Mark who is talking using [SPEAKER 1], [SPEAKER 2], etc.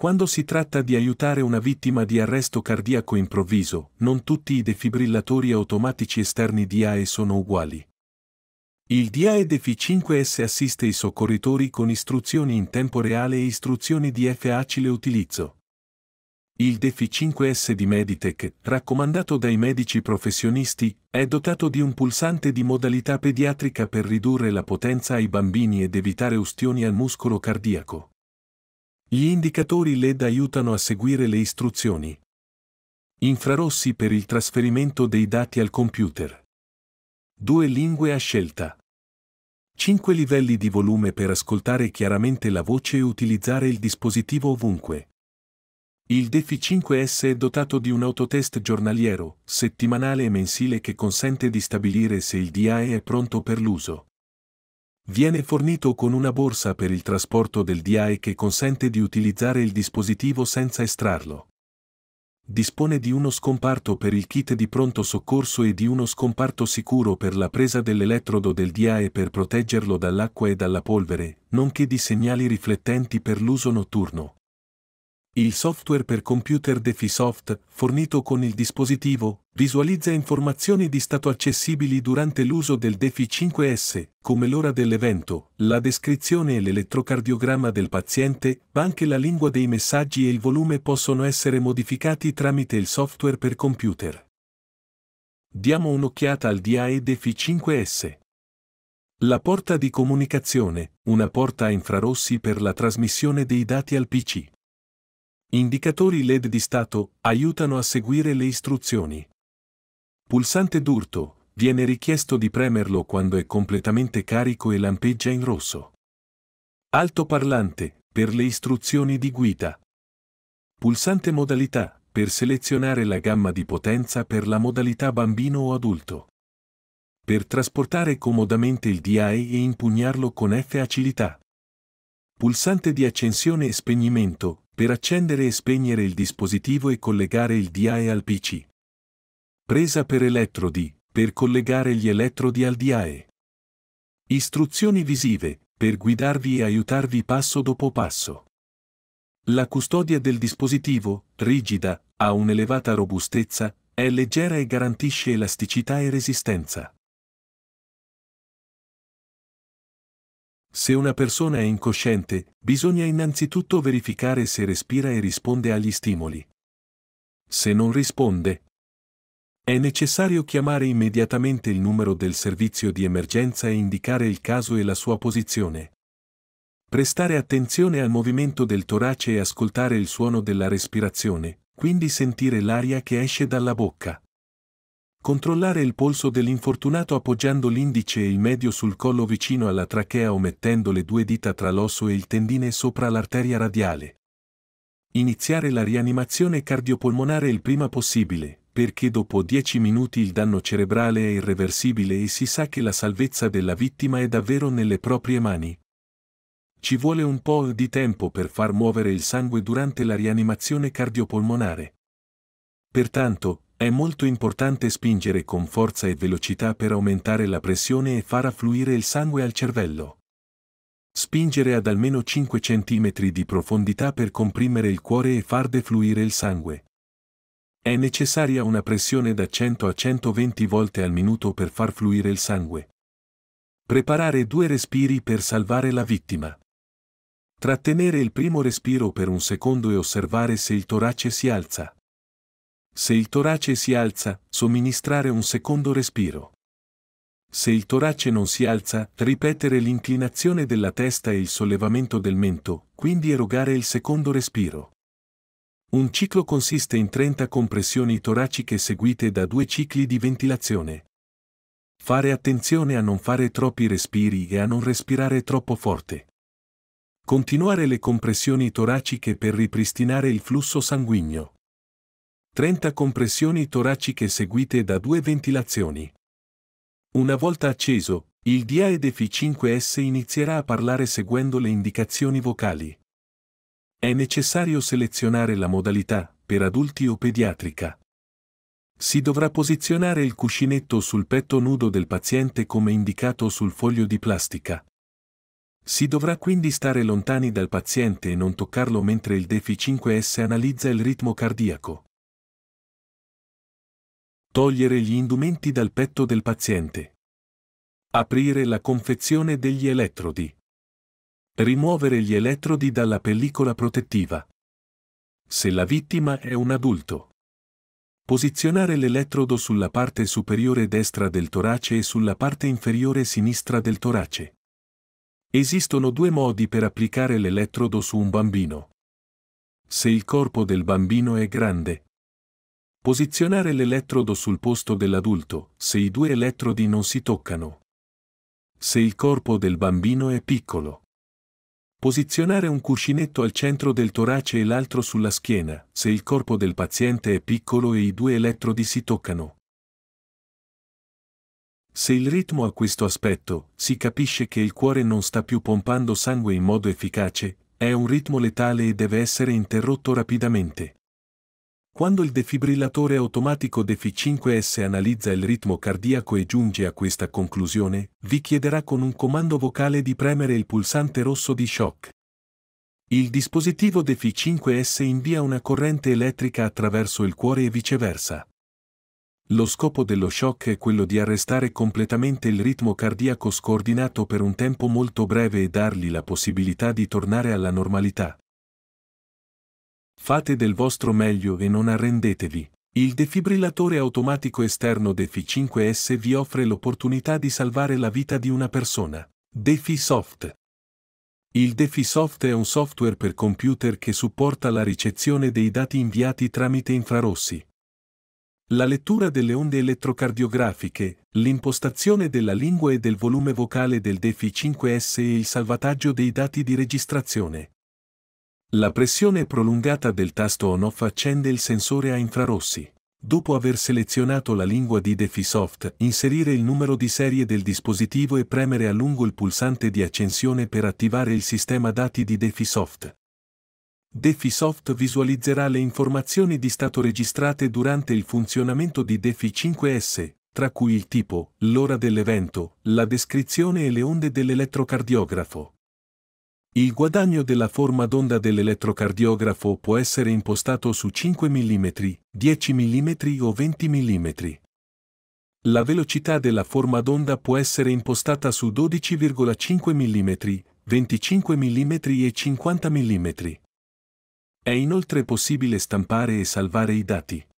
[SPEAKER 1] Quando si tratta di aiutare una vittima di arresto cardiaco improvviso, non tutti i defibrillatori automatici esterni DAE sono uguali. Il DAE DEFI 5S assiste i soccorritori con istruzioni in tempo reale e istruzioni di facile utilizzo. Il DEFI 5S di Meditech, raccomandato dai medici professionisti, è dotato di un pulsante di modalità pediatrica per ridurre la potenza ai bambini ed evitare ustioni al muscolo cardiaco. Gli indicatori LED aiutano a seguire le istruzioni. Infrarossi per il trasferimento dei dati al computer. Due lingue a scelta. 5 livelli di volume per ascoltare chiaramente la voce e utilizzare il dispositivo ovunque. Il DEFI 5S è dotato di un autotest giornaliero, settimanale e mensile che consente di stabilire se il DAE è pronto per l'uso. Viene fornito con una borsa per il trasporto del DAE che consente di utilizzare il dispositivo senza estrarlo. Dispone di uno scomparto per il kit di pronto soccorso e di uno scomparto sicuro per la presa dell'elettrodo del DAE per proteggerlo dall'acqua e dalla polvere, nonché di segnali riflettenti per l'uso notturno. Il software per computer DefiSoft, fornito con il dispositivo, visualizza informazioni di stato accessibili durante l'uso del Defi 5S, come l'ora dell'evento, la descrizione e l'elettrocardiogramma del paziente, ma anche la lingua dei messaggi e il volume possono essere modificati tramite il software per computer. Diamo un'occhiata al DAE Defi 5S. La porta di comunicazione, una porta a infrarossi per la trasmissione dei dati al PC. Indicatori LED di stato aiutano a seguire le istruzioni. Pulsante d'urto, viene richiesto di premerlo quando è completamente carico e lampeggia in rosso. Altoparlante, per le istruzioni di guida. Pulsante modalità, per selezionare la gamma di potenza per la modalità bambino o adulto. Per trasportare comodamente il DI e impugnarlo con F facilità. Pulsante di accensione e spegnimento, per accendere e spegnere il dispositivo e collegare il DAE al PC. Presa per elettrodi, per collegare gli elettrodi al DAE. Istruzioni visive, per guidarvi e aiutarvi passo dopo passo. La custodia del dispositivo, rigida, ha un'elevata robustezza, è leggera e garantisce elasticità e resistenza. Se una persona è incosciente, bisogna innanzitutto verificare se respira e risponde agli stimoli. Se non risponde, è necessario chiamare immediatamente il numero del servizio di emergenza e indicare il caso e la sua posizione. Prestare attenzione al movimento del torace e ascoltare il suono della respirazione, quindi sentire l'aria che esce dalla bocca. Controllare il polso dell'infortunato appoggiando l'indice e il medio sul collo vicino alla trachea o mettendo le due dita tra l'osso e il tendine sopra l'arteria radiale. Iniziare la rianimazione cardiopolmonare il prima possibile, perché dopo 10 minuti il danno cerebrale è irreversibile e si sa che la salvezza della vittima è davvero nelle proprie mani. Ci vuole un po' di tempo per far muovere il sangue durante la rianimazione cardiopolmonare. Pertanto, è molto importante spingere con forza e velocità per aumentare la pressione e far affluire il sangue al cervello. Spingere ad almeno 5 cm di profondità per comprimere il cuore e far defluire il sangue. È necessaria una pressione da 100 a 120 volte al minuto per far fluire il sangue. Preparare due respiri per salvare la vittima. Trattenere il primo respiro per un secondo e osservare se il torace si alza. Se il torace si alza, somministrare un secondo respiro. Se il torace non si alza, ripetere l'inclinazione della testa e il sollevamento del mento, quindi erogare il secondo respiro. Un ciclo consiste in 30 compressioni toraciche seguite da due cicli di ventilazione. Fare attenzione a non fare troppi respiri e a non respirare troppo forte. Continuare le compressioni toraciche per ripristinare il flusso sanguigno. 30 compressioni toraciche seguite da due ventilazioni. Una volta acceso, il DA ed F5S inizierà a parlare seguendo le indicazioni vocali. È necessario selezionare la modalità, per adulti o pediatrica. Si dovrà posizionare il cuscinetto sul petto nudo del paziente come indicato sul foglio di plastica. Si dovrà quindi stare lontani dal paziente e non toccarlo mentre il DEFI 5S analizza il ritmo cardiaco. Togliere gli indumenti dal petto del paziente. Aprire la confezione degli elettrodi. Rimuovere gli elettrodi dalla pellicola protettiva. Se la vittima è un adulto. Posizionare l'elettrodo sulla parte superiore destra del torace e sulla parte inferiore sinistra del torace. Esistono due modi per applicare l'elettrodo su un bambino. Se il corpo del bambino è grande, Posizionare l'elettrodo sul posto dell'adulto, se i due elettrodi non si toccano. Se il corpo del bambino è piccolo. Posizionare un cuscinetto al centro del torace e l'altro sulla schiena, se il corpo del paziente è piccolo e i due elettrodi si toccano. Se il ritmo ha questo aspetto, si capisce che il cuore non sta più pompando sangue in modo efficace, è un ritmo letale e deve essere interrotto rapidamente. Quando il defibrillatore automatico DEFI5S analizza il ritmo cardiaco e giunge a questa conclusione, vi chiederà con un comando vocale di premere il pulsante rosso di shock. Il dispositivo DEFI5S invia una corrente elettrica attraverso il cuore e viceversa. Lo scopo dello shock è quello di arrestare completamente il ritmo cardiaco scordinato per un tempo molto breve e dargli la possibilità di tornare alla normalità. Fate del vostro meglio e non arrendetevi. Il defibrillatore automatico esterno DeFi 5S vi offre l'opportunità di salvare la vita di una persona. DeFi Soft. Il DeFi Soft è un software per computer che supporta la ricezione dei dati inviati tramite infrarossi. La lettura delle onde elettrocardiografiche, l'impostazione della lingua e del volume vocale del DeFi 5S e il salvataggio dei dati di registrazione. La pressione prolungata del tasto on-off accende il sensore a infrarossi. Dopo aver selezionato la lingua di DefiSoft, inserire il numero di serie del dispositivo e premere a lungo il pulsante di accensione per attivare il sistema dati di DefiSoft. DefiSoft visualizzerà le informazioni di stato registrate durante il funzionamento di Defi 5S, tra cui il tipo, l'ora dell'evento, la descrizione e le onde dell'elettrocardiografo. Il guadagno della forma d'onda dell'elettrocardiografo può essere impostato su 5 mm, 10 mm o 20 mm. La velocità della forma d'onda può essere impostata su 12,5 mm, 25 mm e 50 mm. È inoltre possibile stampare e salvare i dati.